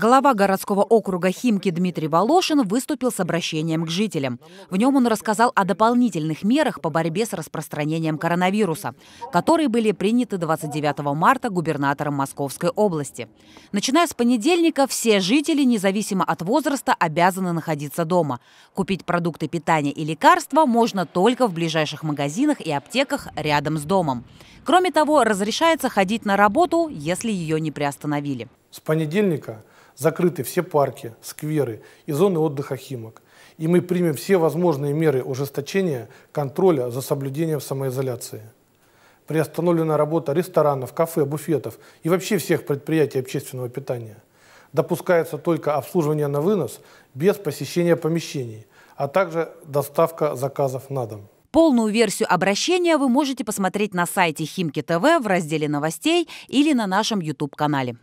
Глава городского округа Химки Дмитрий Волошин выступил с обращением к жителям. В нем он рассказал о дополнительных мерах по борьбе с распространением коронавируса, которые были приняты 29 марта губернатором Московской области. Начиная с понедельника, все жители, независимо от возраста, обязаны находиться дома. Купить продукты питания и лекарства можно только в ближайших магазинах и аптеках рядом с домом. Кроме того, разрешается ходить на работу, если ее не приостановили. С понедельника закрыты все парки, скверы и зоны отдыха Химок. И мы примем все возможные меры ужесточения контроля за соблюдением самоизоляции. Приостановлена работа ресторанов, кафе, буфетов и вообще всех предприятий общественного питания. Допускается только обслуживание на вынос без посещения помещений, а также доставка заказов на дом. Полную версию обращения вы можете посмотреть на сайте Химки ТВ в разделе новостей или на нашем YouTube-канале.